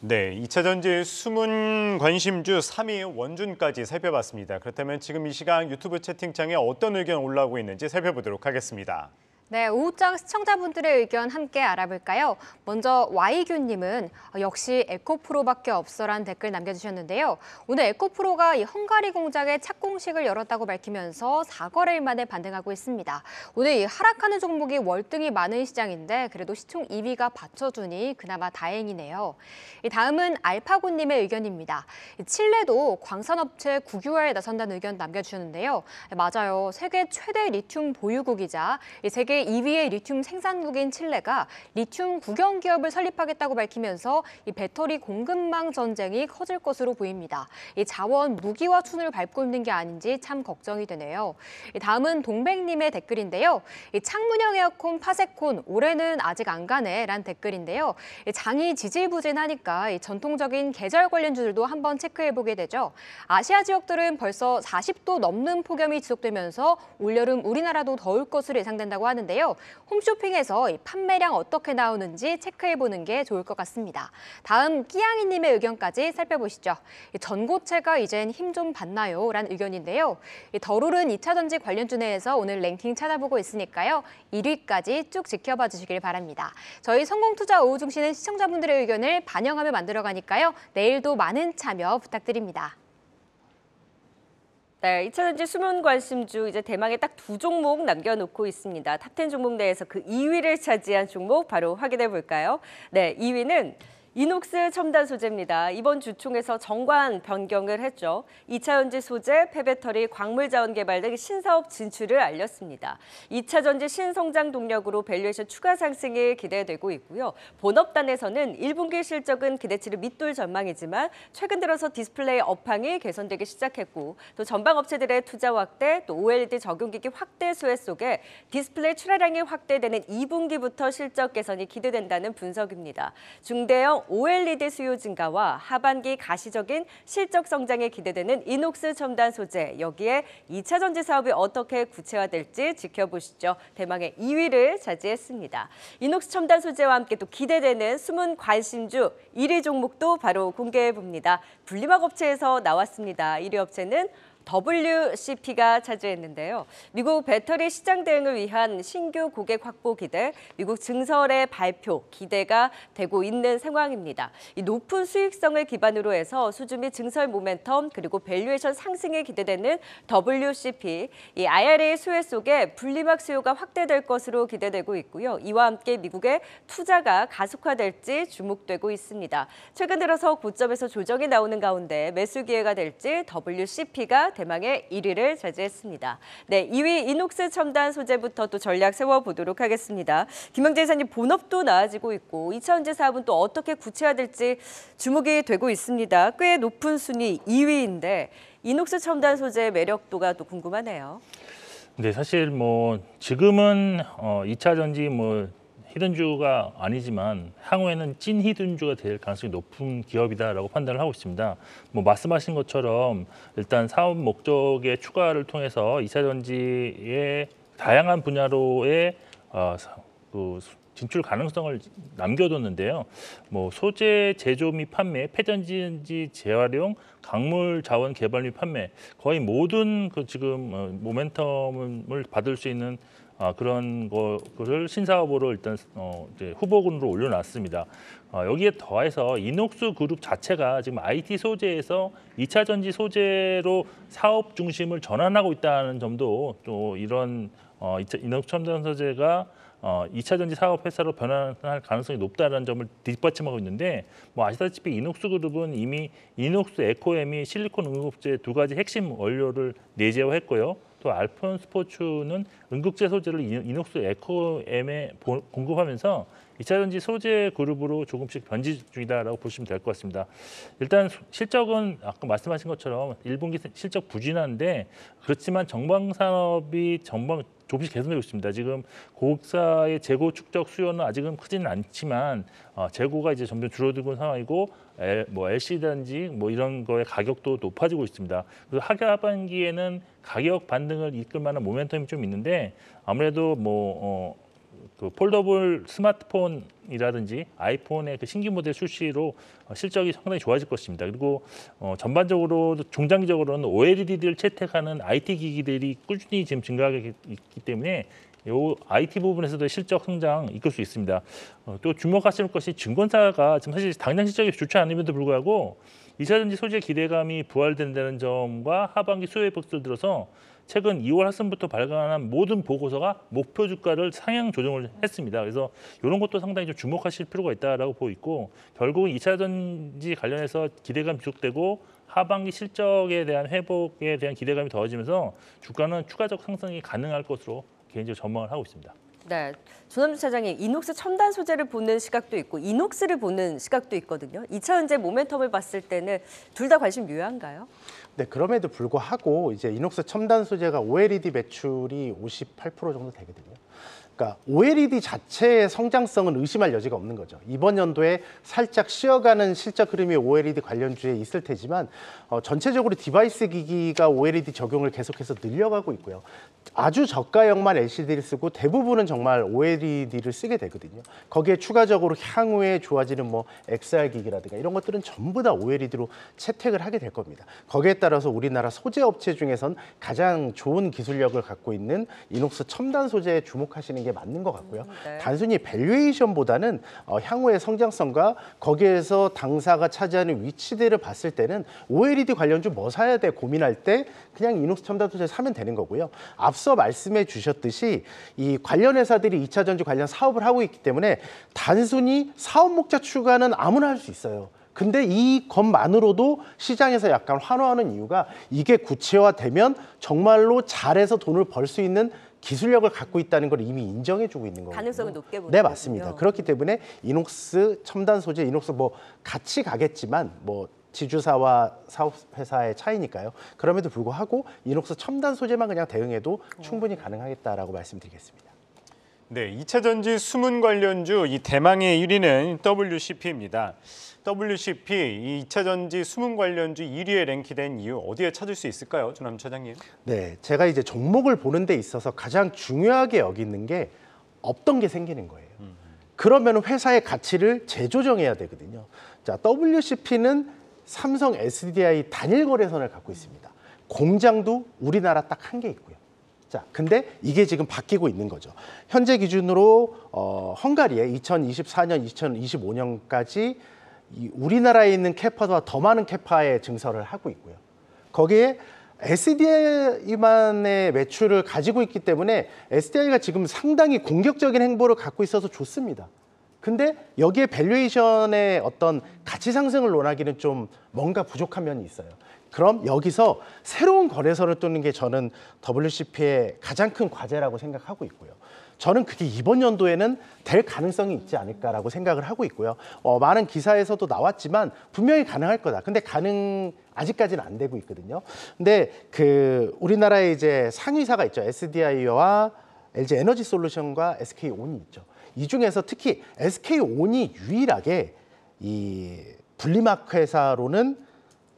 네, 2차 전지 숨은 관심주 3위 원준까지 살펴봤습니다. 그렇다면 지금 이 시간 유튜브 채팅창에 어떤 의견 올라오고 있는지 살펴보도록 하겠습니다. 네, 오후장 시청자분들의 의견 함께 알아볼까요? 먼저 Y규님은 어, 역시 에코프로밖에 없어란 댓글 남겨주셨는데요. 오늘 에코프로가 이 헝가리 공장의 착공식을 열었다고 밝히면서 4거래일 만에 반등하고 있습니다. 오늘 이 하락하는 종목이 월등히 많은 시장인데 그래도 시총 2위가 받쳐주니 그나마 다행이네요. 이 다음은 알파고님의 의견입니다. 칠레도 광산업체 국유화에 나선다는 의견 남겨주셨는데요. 맞아요. 세계 최대 리튬 보유국이자 세계 세 2위의 리튬 생산국인 칠레가 리튬 국영 기업을 설립하겠다고 밝히면서 이 배터리 공급망 전쟁이 커질 것으로 보입니다. 이 자원 무기와 춘을 밟고 있는 게 아닌지 참 걱정이 되네요. 다음은 동백님의 댓글인데요. 창문형 에어컨 파세콘 올해는 아직 안 가네 란 댓글인데요. 장이 지지부진하니까 전통적인 계절 관련주들도 한번 체크해보게 되죠. 아시아 지역들은 벌써 40도 넘는 폭염이 지속되면서 올여름 우리나라도 더울 것으로 예상된다고 하는 하는데요. 홈쇼핑에서 판매량 어떻게 나오는지 체크해보는 게 좋을 것 같습니다. 다음 끼양이님의 의견까지 살펴보시죠. 전고체가 이젠 힘 좀 받나요? 라는 의견인데요. 더오른 2차전지 관련주 내에서 오늘 랭킹 찾아보고 있으니까요. 1위까지 쭉 지켜봐 주시길 바랍니다. 저희 성공투자 오후 중시는 시청자분들의 의견을 반영하며 만들어가니까요. 내일도 많은 참여 부탁드립니다. 네, 2000년지 수면 관심주 이제 대망에 딱두 종목 남겨놓고 있습니다. 탑10 종목 내에서 그 2위를 차지한 종목 바로 확인해 볼까요? 네, 2위는 이녹스 첨단 소재입니다. 이번 주총에서 정관 변경을 했죠. 2차 전지 소재, 폐배터리, 광물자원 개발 등 신사업 진출을 알렸습니다. 2차 전지 신성장 동력으로 밸류에이션 추가 상승이 기대되고 있고요. 본업단에서는 1분기 실적은 기대치를 밑돌 전망이지만 최근 들어서 디스플레이 업황이 개선되기 시작했고 또 전방 업체들의 투자 확대, 또 OLED 적용기기 확대 수혜 속에 디스플레이 출하량이 확대되는 2분기부터 실적 개선이 기대된다는 분석입니다. 중대형 올해부 OLED 수요 증가와 하반기 가시적인 실적 성장에 기대되는 이녹스 첨단 소재, 여기에 2차 전지 사업이 어떻게 구체화될지 지켜보시죠. 대망의 2위를 차지했습니다. 이녹스 첨단 소재와 함께 또 기대되는 숨은 관심주 1위 종목도 바로 공개해봅니다. 분리막 업체에서 나왔습니다. 1위 업체는 WCP가 차지했는데요. 미국 배터리 시장 대응을 위한 신규 고객 확보 기대, 미국 증설의 발표 기대가 되고 있는 상황입니다. 이 높은 수익성을 기반으로 해서 수주 및 증설 모멘텀 그리고 밸류에이션 상승에 기대되는 WCP, 이 IRA 수혜 속에 분리막 수요가 확대될 것으로 기대되고 있고요. 이와 함께 미국의 투자가 가속화될지 주목되고 있습니다. 최근 들어서 고점에서 조정이 나오는 가운데 매수 기회가 될지 WCP가 대망의 1위를 차지했습니다. 네, 2위 이녹스 첨단 소재부터 또 전략 세워보도록 하겠습니다. 김영재 이사님 본업도 나아지고 있고 2차 원재 사업은 또 어떻게 구체화될지 주목이 되고 있습니다. 꽤 높은 순위 2위인데 이녹스 첨단 소재의 매력도가 또 궁금하네요. 네, 사실 뭐 지금은 어 2차 전지 뭐 히든주가 아니지만 향후에는 찐 히든주가 될 가능성이 높은 기업이다라고 판단을 하고 있습니다. 뭐 말씀하신 것처럼 일단 사업 목적의 추가를 통해서 이차전지의 다양한 분야로의 어, 그 진출 가능성을 남겨뒀는데요. 뭐 소재 제조 및 판매, 폐전지 재활용, 강물 자원 개발 및 판매 거의 모든 그 지금 어, 모멘텀을 받을 수 있는 아, 그런 것을 신사업으로 일단 어, 이제 후보군으로 올려놨습니다. 어, 여기에 더해서 이녹수 그룹 자체가 지금 IT 소재에서 이차 전지 소재로 사업 중심을 전환하고 있다는 점도 또 이런 어, 이녹수 첨단 소재가 어, 2차 전지 사업 회사로 변환할 가능성이 높다는 점을 뒷받침하고 있는데 뭐 아시다시피 이녹수 그룹은 이미 이녹수 에코엠이 실리콘 응급제 두 가지 핵심 원료를 내재화했고요. 또 알폰 스포츠는 응급제 소재를 이녹스 에코엠에 공급하면서 이차 전지 소재 그룹으로 조금씩 변지 중이다라고 보시면 될 것 같습니다. 일단 실적은 아까 말씀하신 것처럼 1분기 실적 부진한데 그렇지만 정방 산업이 정방 조금씩 개선되고 있습니다. 지금 고국사의 재고 축적 수요는 아직은 크지는 않지만 어, 재고가 이제 점점 줄어들고 있는 상황이고 L, 뭐 LC 단지 뭐 이런 거의 가격도 높아지고 있습니다. 그래서 하반기에는 가격 반등을 이끌 만한 모멘텀이 좀 있는데 아무래도 뭐 어, 그 폴더블 스마트폰이라든지 아이폰의 그신규 모델 출시로 어, 실적이 상당히 좋아질 것입니다. 그리고 어, 전반적으로 중장기적으로는 OLED를 채택하는 IT 기기들이 꾸준히 지금 증가하기 때문에 요 IT 부분에서도 실적 성장 이끌 수 있습니다. 어, 또 주목하실 것이 증권사가 지금 사실 당장 실적이 좋지 않음에도 불구하고 이차전지 소재 기대감이 부활된다는 점과 하반기 수요 폭설 들어서 최근 2월 하순부터 발간한 모든 보고서가 목표 주가를 상향 조정을 했습니다. 그래서 이런 것도 상당히 좀 주목하실 필요가 있다라고 보이고 결국은 2차 전지 관련해서 기대감 비축되고 하반기 실적에 대한 회복에 대한 기대감이 더해지면서 주가는 추가적 상승이 가능할 것으로 개인적으로 전망을 하고 있습니다. 네, 조남주 차장님 이녹스 첨단 소재를 보는 시각도 있고 이녹스를 보는 시각도 있거든요. 2차 전지 모멘텀을 봤을 때는 둘 다 관심 유효한가요? 네, 그럼에도 불구하고 이제 이녹스 첨단 소재가 OLED 매출이 58% 정도 되거든요. 그러니까 OLED 자체의 성장성은 의심할 여지가 없는 거죠. 이번 연도에 살짝 쉬어가는 실적 흐름이 OLED 관련주에 있을 테지만 어, 전체적으로 디바이스 기기가 OLED 적용을 계속해서 늘려가고 있고요. 아주 저가형만 LCD를 쓰고 대부분은 정말 OLED를 쓰게 되거든요. 거기에 추가적으로 향후에 좋아지는 뭐 XR 기기라든가 이런 것들은 전부 다 OLED로 채택을 하게 될 겁니다. 거기에 따라서 우리나라 소재 업체 중에선 가장 좋은 기술력을 갖고 있는 이녹스 첨단 소재에 주목하시는 게게 맞는 것 같고요. 음, 네. 단순히 밸류에이션보다는 어, 향후의 성장성과 거기에서 당사가 차지하는 위치들을 봤을 때는 OLED 관련 주뭐 사야 돼 고민할 때 그냥 이녹스 첨단 소재 사면 되는 거고요. 앞서 말씀해 주셨듯이 이 관련 회사들이 2차 전지 관련 사업을 하고 있기 때문에 단순히 사업 목적 추가는 아무나 할 수 있어요. 근데 이 것만으로도 시장에서 약간 환호하는 이유가 이게 구체화되면 정말로 잘해서 돈을 벌 수 있는 기술력을 갖고 있다는 걸 이미 인정해주고 있는 거예요. 가능성을 높게 보는 네 맞습니다. 거군요. 그렇기 때문에 이녹스 첨단 소재, 이녹스 뭐 같이 가겠지만 뭐 지주사와 사업회사의 차이니까요. 그럼에도 불구하고 이녹스 첨단 소재만 그냥 대응해도 충분히 가능하겠다라고 말씀드리겠습니다. 네, 2차 전지 수문 관련주 이 대망의 1위는 WCP입니다. WCP 2차 전지 수문 관련주 1위에 랭키된 이유 어디에 찾을 수 있을까요? 조남 차장님. 네, 제가 이제 종목을 보는 데 있어서 가장 중요하게 여기는 게 없던 게 생기는 거예요. 음. 그러면 회사의 가치를 재조정해야 되거든요. 자, WCP는 삼성 SDI 단일 거래선을 갖고 있습니다. 공장도 우리나라 딱 한 개 있고요. 자, 근데 이게 지금 바뀌고 있는 거죠. 현재 기준으로 어, 헝가리에 2024년, 2025년까지 우리나라에 있는 캐파보다 더 많은 캐파의 증설을 하고 있고요. 거기에 SDI만의 매출을 가지고 있기 때문에 SDI가 지금 상당히 공격적인 행보를 갖고 있어서 좋습니다. 근데 여기에 밸류에이션의 어떤 가치 상승을 논하기는 좀 뭔가 부족한 면이 있어요. 그럼 여기서 새로운 거래소를 뚫는 게 저는 WCP의 가장 큰 과제라고 생각하고 있고요. 저는 그게 이번 연도에는 될 가능성이 있지 않을까라고 생각을 하고 있고요. 어, 많은 기사에서도 나왔지만 분명히 가능할 거다. 근데 가능 아직까지는 안 되고 있거든요. 근데 그 우리나라에 이제 상위사가 있죠. SDI와 LG 에너지 솔루션과 SK 온이 있죠. 이 중에서 특히 SK 온이 유일하게 이 분리막 회사로는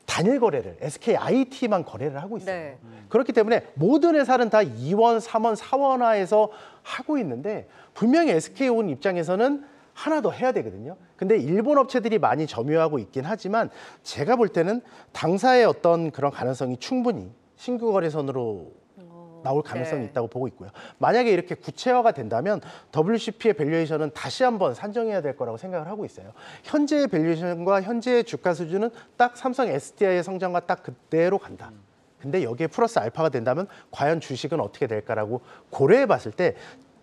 단일 거래를 SKIT만 거래를 하고 있어요. 네. 그렇기 때문에 모든 회사는 다 2원, 3원, 4원화에서 하고 있는데 분명히 SK온 입장에서는 하나 더 해야 되거든요. 근데 일본 업체들이 많이 점유하고 있긴 하지만 제가 볼 때는 당사의 어떤 그런 가능성이 충분히 신규 거래선으로 나올 네. 가능성이 네. 있다고 보고 있고요. 만약에 이렇게 구체화가 된다면 WCP의 밸류에이션은 다시 한번 산정해야 될 거라고 생각을 하고 있어요. 현재의 밸류에이션과 현재의 주가 수준은 딱 삼성 SDI의 성장과 딱 그대로 간다. 근데 여기에 플러스 알파가 된다면 과연 주식은 어떻게 될까라고 고려해 봤을 때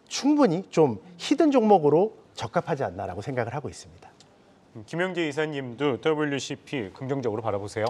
충분히 좀 히든 종목으로 적합하지 않나라고 생각을 하고 있습니다. 김영재 이사님도 WCP 긍정적으로 바라보세요?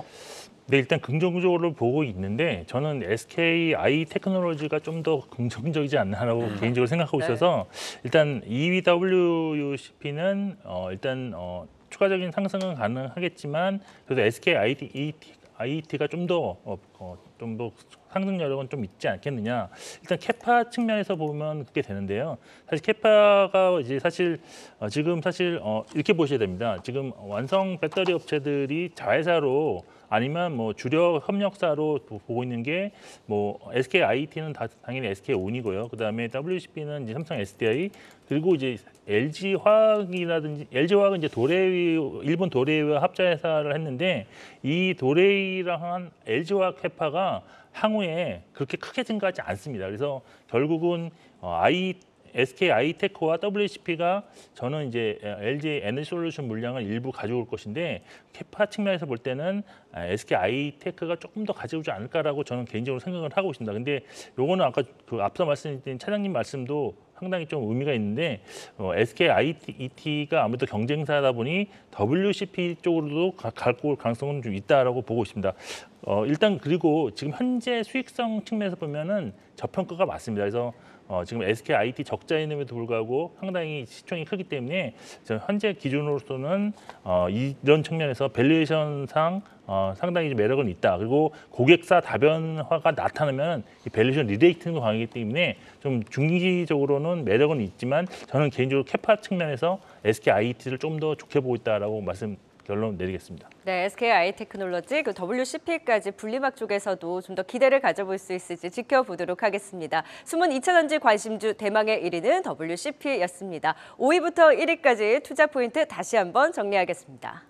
네, 일단 긍정적으로 보고 있는데 저는 SKI 테크놀로지가 좀 더 긍정적이지 않나라고 음. 개인적으로 생각하고 네. 있어서 일단 EWCP는 어, 일단 어, 추가적인 상승은 가능하겠지만 그래도 SKI e IT가 좀더 어, 어, 좀더 상승 여력은 좀 있지 않겠느냐. 일단 캐파 측면에서 보면 그게 렇 되는데요. 사실 캐파가 이제 사실 어, 지금 사실 어, 이렇게 보셔야 됩니다. 지금 완성 배터리 업체들이 자회사로 아니면 뭐 주력 협력사로 보고 있는 게 뭐 SK IT는 다 당연히 SK 온이고요. 그다음에 WCP는 이제 삼성 SDI 그리고 이제 LG 화학이라든지 LG 화학은 이제 도레이 일본 도레이와 합자회사를 했는데 이 도레이랑 한 LG 화학 회파가 향후에 그렇게 크게 증가하지 않습니다. 그래서 결국은 I 어, SK 아이테크와 WCP가 저는 이제 LG 에너지 솔루션 물량을 일부 가져올 것인데 캐파 측면에서 볼 때는 SK 아, 아이테크가 조금 더 가져오지 않을까라고 저는 개인적으로 생각을 하고 있습니다. 근데 요거는 아까 그 앞서 말씀드린 차장님 말씀도 상당히 좀 의미가 있는데 어, SK IT가 아무래도 경쟁사다 보니 WCP 쪽으로도 갈 가능성은 좀 있다라고 보고 있습니다. 어, 일단 그리고 지금 현재 수익성 측면에서 보면은 저평가가 맞습니다. 그래서 어, 지금 SK IT 적자임에도 불구하고 상당히 시총이 크기 때문에 현재 기준으로서는 어, 이런 측면에서 밸류에이션상 어, 상당히 매력은 있다. 그리고 고객사 다변화가 나타나면 밸류션 리데이팅 강하기 때문에 좀 중기적으로는 매력은 있지만 저는 개인적으로 캐파 측면에서 SK IT를 좀 더 좋게 보고 있다라고 말씀 결론 내리겠습니다. 네, SK 아 테크놀로지 그 WCP까지 분리막 쪽에서도 좀 더 기대를 가져볼 수 있을지 지켜보도록 하겠습니다. 숨은 2차 전지 관심주 대망의 1위는 WCP였습니다. 5위부터 1위까지 투자 포인트 다시 한번 정리하겠습니다.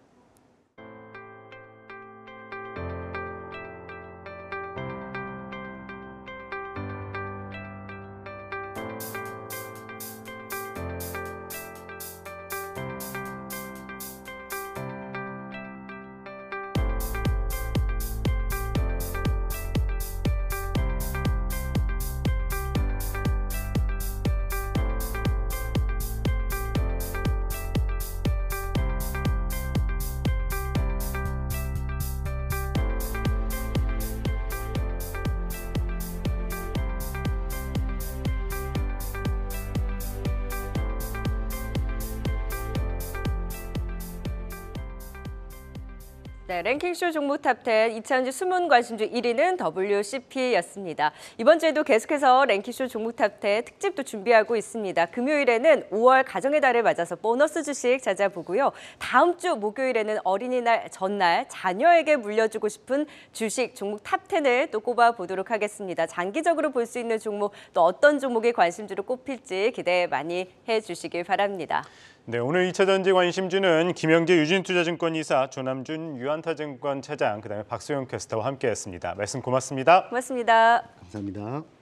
네, 랭킹쇼 종목 탑10 이차현주 수문 관심주 1위는 WCP였습니다. 이번 주에도 계속해서 랭킹쇼 종목 탑10 특집도 준비하고 있습니다. 금요일에는 5월 가정의 달을 맞아서 보너스 주식 찾아보고요. 다음 주 목요일에는 어린이날 전날 자녀에게 물려주고 싶은 주식 종목 탑10을 또 꼽아보도록 하겠습니다. 장기적으로 볼 수 있는 종목 또 어떤 종목이 관심주로 꼽힐지 기대 많이 해주시길 바랍니다. 네, 오늘 2차전지 관심주는 김영재 유진투자증권 이사, 조남준 유한타증권 차장, 그다음에 박소영 캐스터와 함께했습니다. 말씀 고맙습니다. 고맙습니다. 감사합니다.